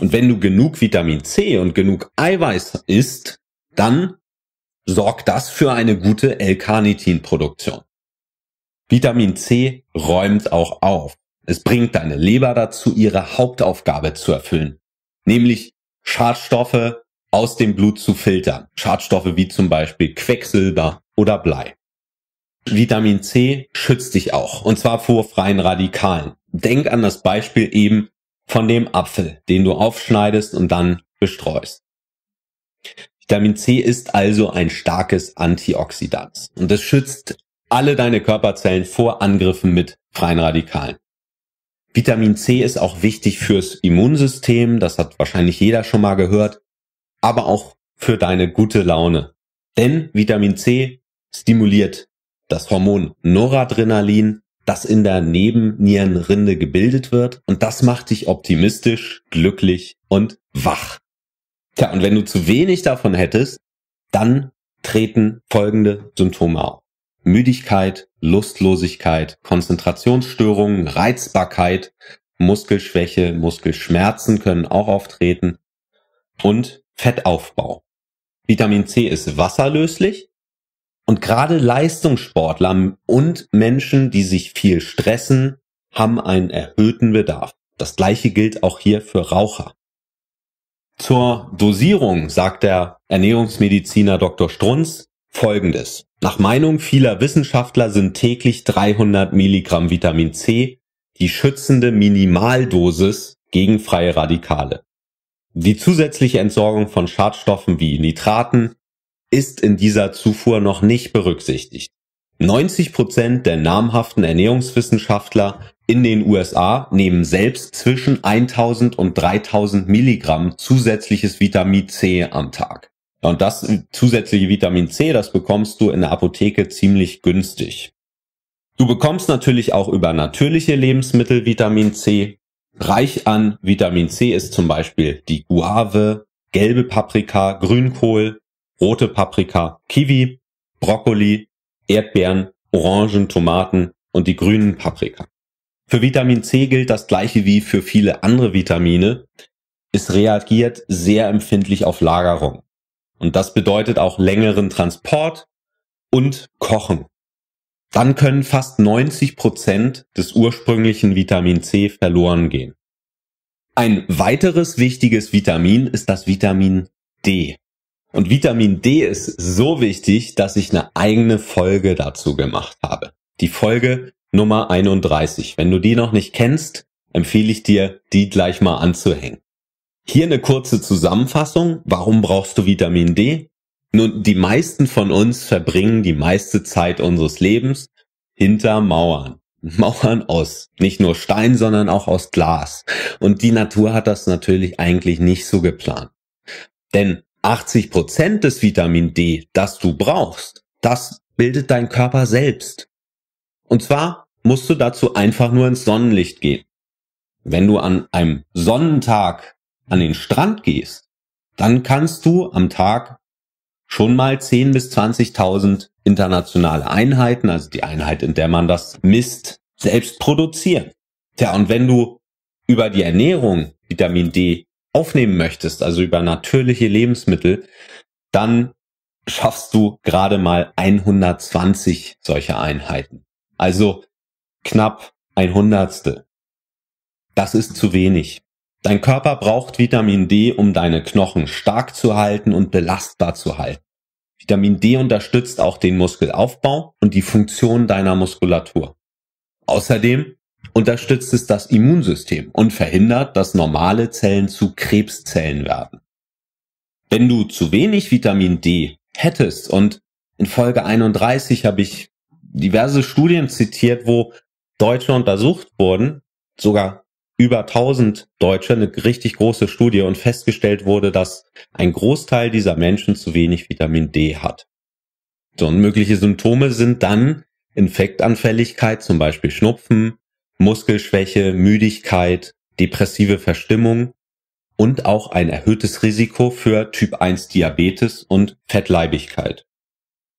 Und wenn du genug Vitamin C und genug Eiweiß isst, dann sorgt das für eine gute L-Carnitin-Produktion. Vitamin C räumt auch auf. Es bringt deine Leber dazu, ihre Hauptaufgabe zu erfüllen, nämlich Schadstoffe aus dem Blut zu filtern. Schadstoffe wie zum Beispiel Quecksilber oder Blei. Vitamin C schützt dich auch. Und zwar vor freien Radikalen. Denk an das Beispiel eben von dem Apfel, den du aufschneidest und dann bestreust. Vitamin C ist also ein starkes Antioxidant und es schützt alle deine Körperzellen vor Angriffen mit freien Radikalen. Vitamin C ist auch wichtig fürs Immunsystem, das hat wahrscheinlich jeder schon mal gehört, aber auch für deine gute Laune. Denn Vitamin C stimuliert das Hormon Noradrenalin, das in der Nebennierenrinde gebildet wird und das macht dich optimistisch, glücklich und wach. Tja, und wenn du zu wenig davon hättest, dann treten folgende Symptome auf. Müdigkeit, Lustlosigkeit, Konzentrationsstörungen, Reizbarkeit, Muskelschwäche, Muskelschmerzen können auch auftreten und Fettaufbau. Vitamin C ist wasserlöslich und gerade Leistungssportler und Menschen, die sich viel stressen, haben einen erhöhten Bedarf. Das gleiche gilt auch hier für Raucher. Zur Dosierung sagt der Ernährungsmediziner Dr. Strunz Folgendes. Nach Meinung vieler Wissenschaftler sind täglich 300 Milligramm Vitamin C die schützende Minimaldosis gegen freie Radikale. Die zusätzliche Entsorgung von Schadstoffen wie Nitraten, ist in dieser Zufuhr noch nicht berücksichtigt. 90 Prozent der namhaften Ernährungswissenschaftler in den USA nehmen selbst zwischen 1000 und 3000 Milligramm zusätzliches Vitamin C am Tag. Und das zusätzliche Vitamin C, das bekommst du in der Apotheke ziemlich günstig. Du bekommst natürlich auch über natürliche Lebensmittel Vitamin C. Reich an Vitamin C ist zum Beispiel die Guave, gelbe Paprika, Grünkohl, rote Paprika, Kiwi, Brokkoli, Erdbeeren, Orangen, Tomaten und die grünen Paprika. Für Vitamin C gilt das gleiche wie für viele andere Vitamine. Es reagiert sehr empfindlich auf Lagerung. Und das bedeutet auch längeren Transport und Kochen. Dann können fast 90 Prozent des ursprünglichen Vitamin C verloren gehen. Ein weiteres wichtiges Vitamin ist das Vitamin D. Und Vitamin D ist so wichtig, dass ich eine eigene Folge dazu gemacht habe. Die Folge Nummer 31. Wenn du die noch nicht kennst, empfehle ich dir, die gleich mal anzuhängen. Hier eine kurze Zusammenfassung. Warum brauchst du Vitamin D? Nun, die meisten von uns verbringen die meiste Zeit unseres Lebens hinter Mauern. Mauern aus nicht nur Stein, sondern auch aus Glas. Und die Natur hat das natürlich eigentlich nicht so geplant. Denn 80 Prozent des Vitamin D, das du brauchst, das bildet dein Körper selbst. Und zwar musst du dazu einfach nur ins Sonnenlicht gehen. Wenn du an einem Sonnentag an den Strand gehst, dann kannst du am Tag schon mal 10.000 bis 20.000 internationale Einheiten, also die Einheit, in der man das misst, selbst produzieren. Tja, und wenn du über die Ernährung Vitamin D aufnehmen möchtest, also über natürliche Lebensmittel, dann schaffst du gerade mal 120 solcher Einheiten. Also knapp ein Hundertstel. Das ist zu wenig. Dein Körper braucht Vitamin D, um deine Knochen stark zu halten und belastbar zu halten. Vitamin D unterstützt auch den Muskelaufbau und die Funktion deiner Muskulatur. Außerdem unterstützt es das Immunsystem und verhindert, dass normale Zellen zu Krebszellen werden. Wenn du zu wenig Vitamin D hättest und in Folge 31 habe ich diverse Studien zitiert, wo Deutsche untersucht wurden, sogar über 1000 Deutsche, eine richtig große Studie und festgestellt wurde, dass ein Großteil dieser Menschen zu wenig Vitamin D hat. So, und mögliche Symptome sind dann Infektanfälligkeit, zum Beispiel Schnupfen, Muskelschwäche, Müdigkeit, depressive Verstimmung und auch ein erhöhtes Risiko für Typ 1 Diabetes und Fettleibigkeit.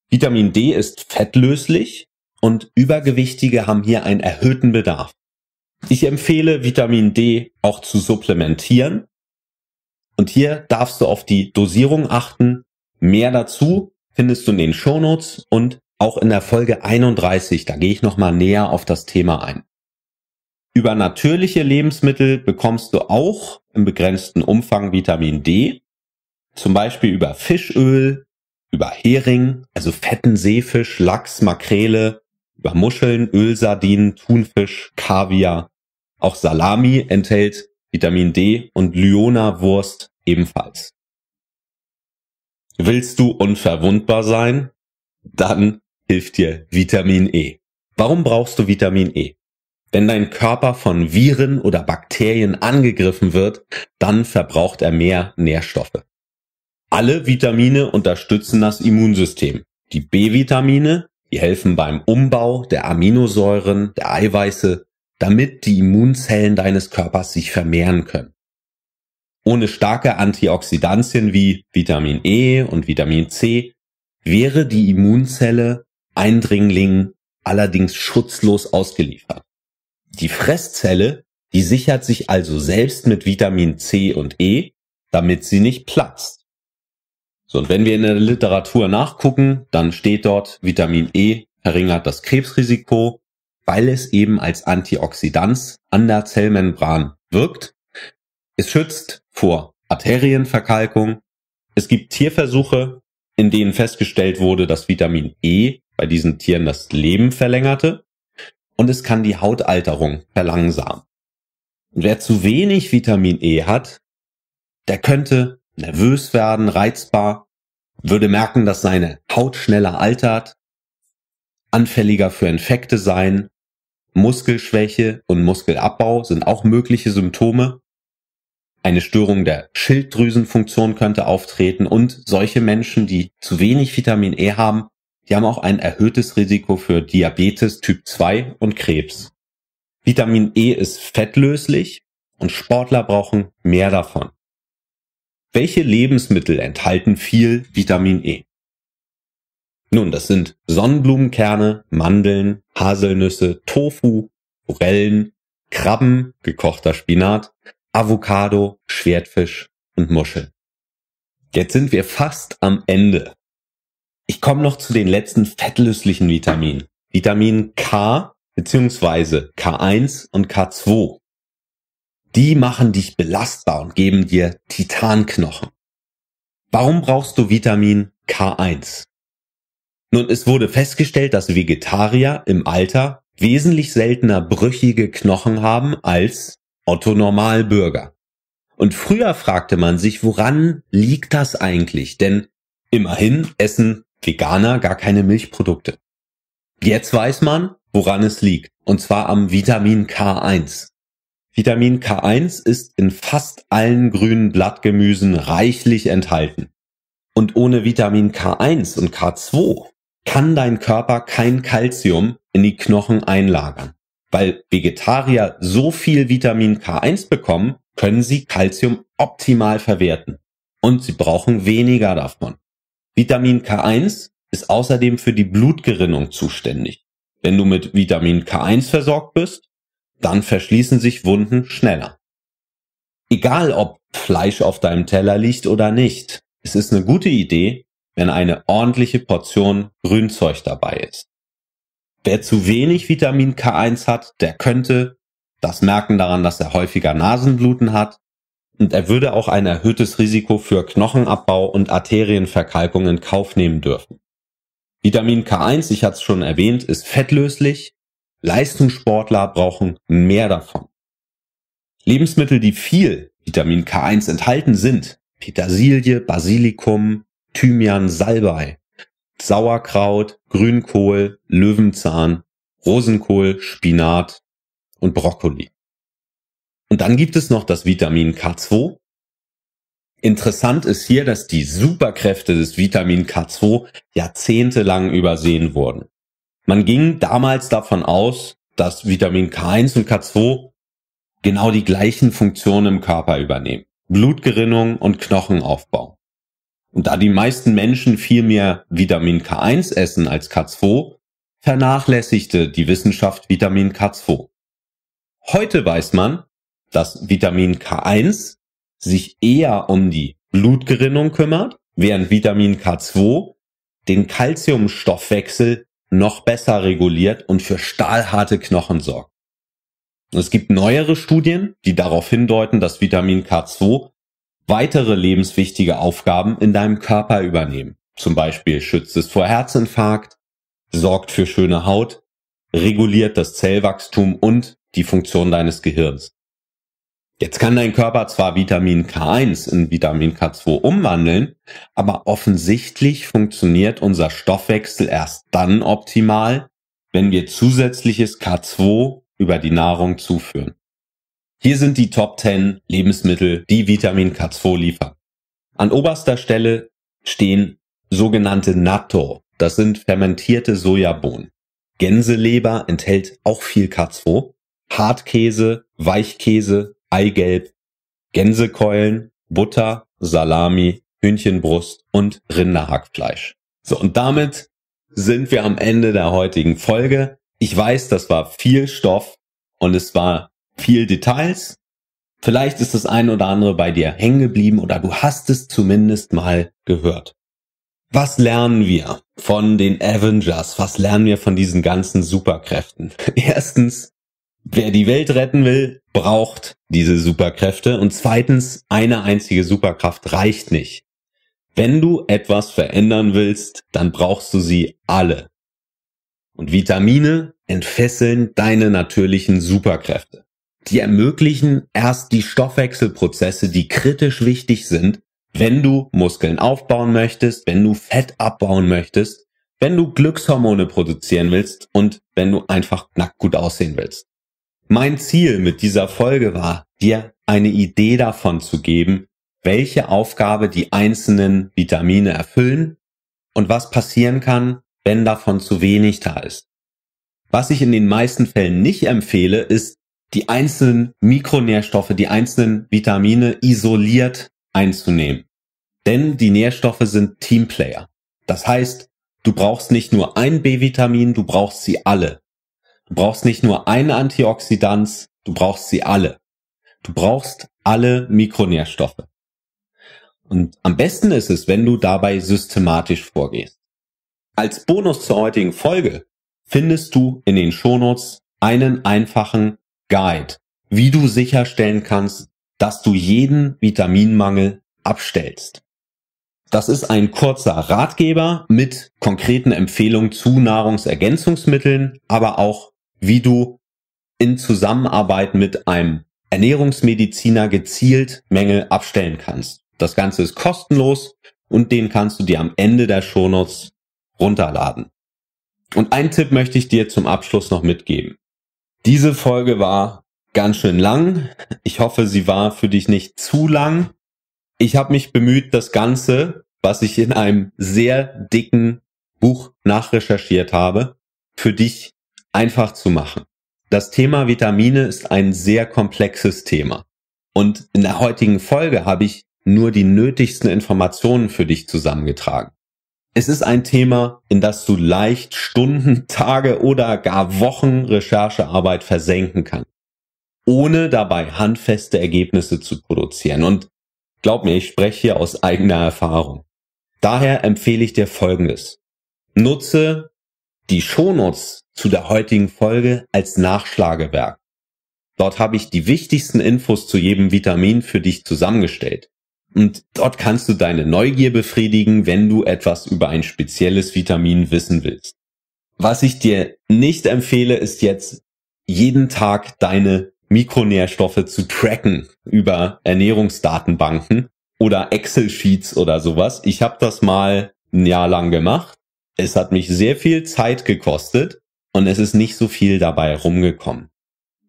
Vitamin D ist fettlöslich und Übergewichtige haben hier einen erhöhten Bedarf. Ich empfehle Vitamin D auch zu supplementieren und hier darfst du auf die Dosierung achten. Mehr dazu findest du in den Shownotes und auch in der Folge 31, da gehe ich nochmal näher auf das Thema ein. Über natürliche Lebensmittel bekommst du auch im begrenzten Umfang Vitamin D, zum Beispiel über Fischöl, über Hering, also fetten Seefisch, Lachs, Makrele, über Muscheln, Ölsardinen, Thunfisch, Kaviar. Auch Salami enthält Vitamin D und Lyona-Wurst ebenfalls. Willst du unverwundbar sein? Dann hilft dir Vitamin E. Warum brauchst du Vitamin E? Wenn dein Körper von Viren oder Bakterien angegriffen wird, dann verbraucht er mehr Nährstoffe. Alle Vitamine unterstützen das Immunsystem. Die B-Vitamine, die helfen beim Umbau der Aminosäuren, der Eiweiße, damit die Immunzellen deines Körpers sich vermehren können. Ohne starke Antioxidantien wie Vitamin E und Vitamin C wäre die Immunzelle Eindringlingen allerdings schutzlos ausgeliefert. Die Fresszelle, die sichert sich also selbst mit Vitamin C und E, damit sie nicht platzt. So, und wenn wir in der Literatur nachgucken, dann steht dort, Vitamin E verringert das Krebsrisiko, weil es eben als Antioxidanz an der Zellmembran wirkt. Es schützt vor Arterienverkalkung. Es gibt Tierversuche, in denen festgestellt wurde, dass Vitamin E bei diesen Tieren das Leben verlängerte und es kann die Hautalterung verlangsamen. Und wer zu wenig Vitamin E hat, der könnte nervös werden, reizbar, würde merken, dass seine Haut schneller altert, anfälliger für Infekte sein, Muskelschwäche und Muskelabbau sind auch mögliche Symptome. Eine Störung der Schilddrüsenfunktion könnte auftreten und solche Menschen, die zu wenig Vitamin E haben, die haben auch ein erhöhtes Risiko für Diabetes Typ 2 und Krebs. Vitamin E ist fettlöslich und Sportler brauchen mehr davon. Welche Lebensmittel enthalten viel Vitamin E? Nun, das sind Sonnenblumenkerne, Mandeln, Haselnüsse, Tofu, Forellen, Krabben, gekochter Spinat, Avocado, Schwertfisch und Muscheln. Jetzt sind wir fast am Ende. Ich komme noch zu den letzten fettlöslichen Vitaminen. Vitamin K beziehungsweise K1 und K2. Die machen dich belastbar und geben dir Titanknochen. Warum brauchst du Vitamin K1? Nun, es wurde festgestellt, dass Vegetarier im Alter wesentlich seltener brüchige Knochen haben als Otto Normalbürger. Und früher fragte man sich, woran liegt das eigentlich? Denn immerhin essen Veganer gar keine Milchprodukte. Jetzt weiß man, woran es liegt, und zwar am Vitamin K1. Vitamin K1 ist in fast allen grünen Blattgemüsen reichlich enthalten. Und ohne Vitamin K1 und K2 kann dein Körper kein Kalzium in die Knochen einlagern. Weil Vegetarier so viel Vitamin K1 bekommen, können sie Kalzium optimal verwerten. Und sie brauchen weniger davon. Vitamin K1 ist außerdem für die Blutgerinnung zuständig. Wenn du mit Vitamin K1 versorgt bist, dann verschließen sich Wunden schneller. Egal ob Fleisch auf deinem Teller liegt oder nicht, es ist eine gute Idee, wenn eine ordentliche Portion Grünzeug dabei ist. Wer zu wenig Vitamin K1 hat, der könnte das merken daran, dass er häufiger Nasenbluten hat, und er würde auch ein erhöhtes Risiko für Knochenabbau und Arterienverkalkung in Kauf nehmen dürfen. Vitamin K1, ich hatte es schon erwähnt, ist fettlöslich. Leistungssportler brauchen mehr davon. Lebensmittel, die viel Vitamin K1 enthalten, sind Petersilie, Basilikum, Thymian, Salbei, Sauerkraut, Grünkohl, Löwenzahn, Rosenkohl, Spinat und Brokkoli. Und dann gibt es noch das Vitamin K2. Interessant ist hier, dass die Superkräfte des Vitamin K2 jahrzehntelang übersehen wurden. Man ging damals davon aus, dass Vitamin K1 und K2 genau die gleichen Funktionen im Körper übernehmen. Blutgerinnung und Knochenaufbau. Und da die meisten Menschen viel mehr Vitamin K1 essen als K2, vernachlässigte die Wissenschaft Vitamin K2. Heute weiß man, dass Vitamin K1 sich eher um die Blutgerinnung kümmert, während Vitamin K2 den Kalziumstoffwechsel noch besser reguliert und für stahlharte Knochen sorgt. Es gibt neuere Studien, die darauf hindeuten, dass Vitamin K2 weitere lebenswichtige Aufgaben in deinem Körper übernehmen. Zum Beispiel schützt es vor Herzinfarkt, sorgt für schöne Haut, reguliert das Zellwachstum und die Funktion deines Gehirns. Jetzt kann dein Körper zwar Vitamin K1 in Vitamin K2 umwandeln, aber offensichtlich funktioniert unser Stoffwechsel erst dann optimal, wenn wir zusätzliches K2 über die Nahrung zuführen. Hier sind die Top 10 Lebensmittel, die Vitamin K2 liefern. An oberster Stelle stehen sogenannte Natto, das sind fermentierte Sojabohnen. Gänseleber enthält auch viel K2, Hartkäse, Weichkäse, Eigelb, Gänsekeulen, Butter, Salami, Hühnchenbrust und Rinderhackfleisch. So, und damit sind wir am Ende der heutigen Folge. Ich weiß, das war viel Stoff und es war viel Details. Vielleicht ist das ein oder andere bei dir hängen geblieben oder du hast es zumindest mal gehört. Was lernen wir von den Avengers? Was lernen wir von diesen ganzen Superkräften? Erstens, wer die Welt retten will, braucht diese Superkräfte. Und zweitens, eine einzige Superkraft reicht nicht. Wenn du etwas verändern willst, dann brauchst du sie alle. Und Vitamine entfesseln deine natürlichen Superkräfte. Die ermöglichen erst die Stoffwechselprozesse, die kritisch wichtig sind, wenn du Muskeln aufbauen möchtest, wenn du Fett abbauen möchtest, wenn du Glückshormone produzieren willst und wenn du einfach nackt gut aussehen willst. Mein Ziel mit dieser Folge war, dir eine Idee davon zu geben, welche Aufgabe die einzelnen Vitamine erfüllen und was passieren kann, wenn davon zu wenig da ist. Was ich in den meisten Fällen nicht empfehle, ist, die einzelnen Mikronährstoffe, die einzelnen Vitamine isoliert einzunehmen. Denn die Nährstoffe sind Teamplayer. Das heißt, du brauchst nicht nur ein B-Vitamin, du brauchst sie alle. Du brauchst nicht nur eine Antioxidanz, du brauchst sie alle. Du brauchst alle Mikronährstoffe. Und am besten ist es, wenn du dabei systematisch vorgehst. Als Bonus zur heutigen Folge findest du in den Shownotes einen einfachen Guide, wie du sicherstellen kannst, dass du jeden Vitaminmangel abstellst. Das ist ein kurzer Ratgeber mit konkreten Empfehlungen zu Nahrungsergänzungsmitteln, aber auch wie du in Zusammenarbeit mit einem Ernährungsmediziner gezielt Mängel abstellen kannst. Das Ganze ist kostenlos und den kannst du dir am Ende der Shownotes runterladen. Und einen Tipp möchte ich dir zum Abschluss noch mitgeben. Diese Folge war ganz schön lang. Ich hoffe, sie war für dich nicht zu lang. Ich habe mich bemüht, das Ganze, was ich in einem sehr dicken Buch nachrecherchiert habe, für dich einfach zu machen. Das Thema Vitamine ist ein sehr komplexes Thema. Und in der heutigen Folge habe ich nur die nötigsten Informationen für dich zusammengetragen. Es ist ein Thema, in das du leicht Stunden, Tage oder gar Wochen Recherchearbeit versenken kannst, ohne dabei handfeste Ergebnisse zu produzieren. Und glaub mir, ich spreche hier aus eigener Erfahrung. Daher empfehle ich dir Folgendes. Nutze die Shownotes zu der heutigen Folge als Nachschlagewerk. Dort habe ich die wichtigsten Infos zu jedem Vitamin für dich zusammengestellt. Und dort kannst du deine Neugier befriedigen, wenn du etwas über ein spezielles Vitamin wissen willst. Was ich dir nicht empfehle, ist jetzt jeden Tag deine Mikronährstoffe zu tracken über Ernährungsdatenbanken oder Excel-Sheets oder sowas. Ich habe das mal ein Jahr lang gemacht es hat mich sehr viel Zeit gekostet und es ist nicht so viel dabei rumgekommen.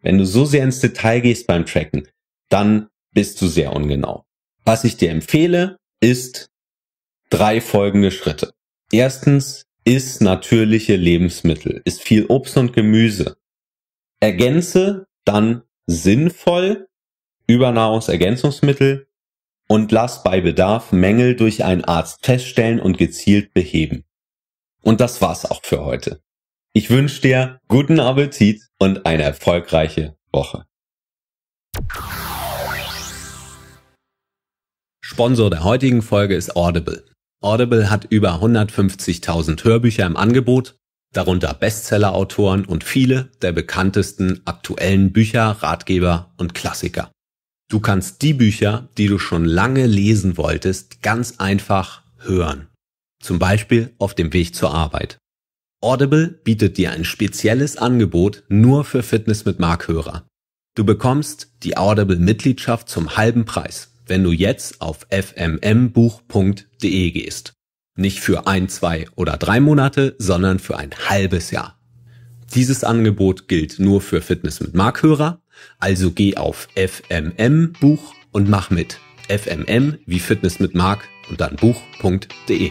Wenn du so sehr ins Detail gehst beim Tracken, dann bist du sehr ungenau. Was ich dir empfehle, ist drei folgende Schritte. Erstens, ist natürliche Lebensmittel, ist viel Obst und Gemüse. Ergänze dann sinnvoll über Nahrungsergänzungsmittel und lass bei Bedarf Mängel durch einen Arzt feststellen und gezielt beheben. Und das war's auch für heute. Ich wünsche dir guten Appetit und eine erfolgreiche Woche. Sponsor der heutigen Folge ist Audible. Audible hat über 150.000 Hörbücher im Angebot, darunter Bestseller-Autoren und viele der bekanntesten aktuellen Bücher, Ratgeber und Klassiker. Du kannst die Bücher, die du schon lange lesen wolltest, ganz einfach hören zum Beispiel auf dem Weg zur Arbeit. Audible bietet dir ein spezielles Angebot nur für Fitness mit Markhörer. Du bekommst die Audible-Mitgliedschaft zum halben Preis, wenn du jetzt auf fmmbuch.de gehst. Nicht für ein, zwei oder drei Monate, sondern für ein halbes Jahr. Dieses Angebot gilt nur für Fitness mit Markhörer, also geh auf fmmbuch und mach mit. fmm wie Fitness mit Mark und dann buch.de.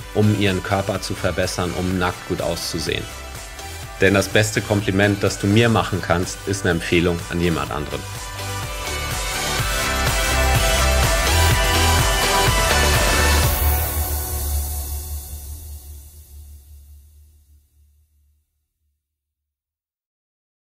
um ihren Körper zu verbessern, um nackt gut auszusehen. Denn das beste Kompliment, das du mir machen kannst, ist eine Empfehlung an jemand anderen.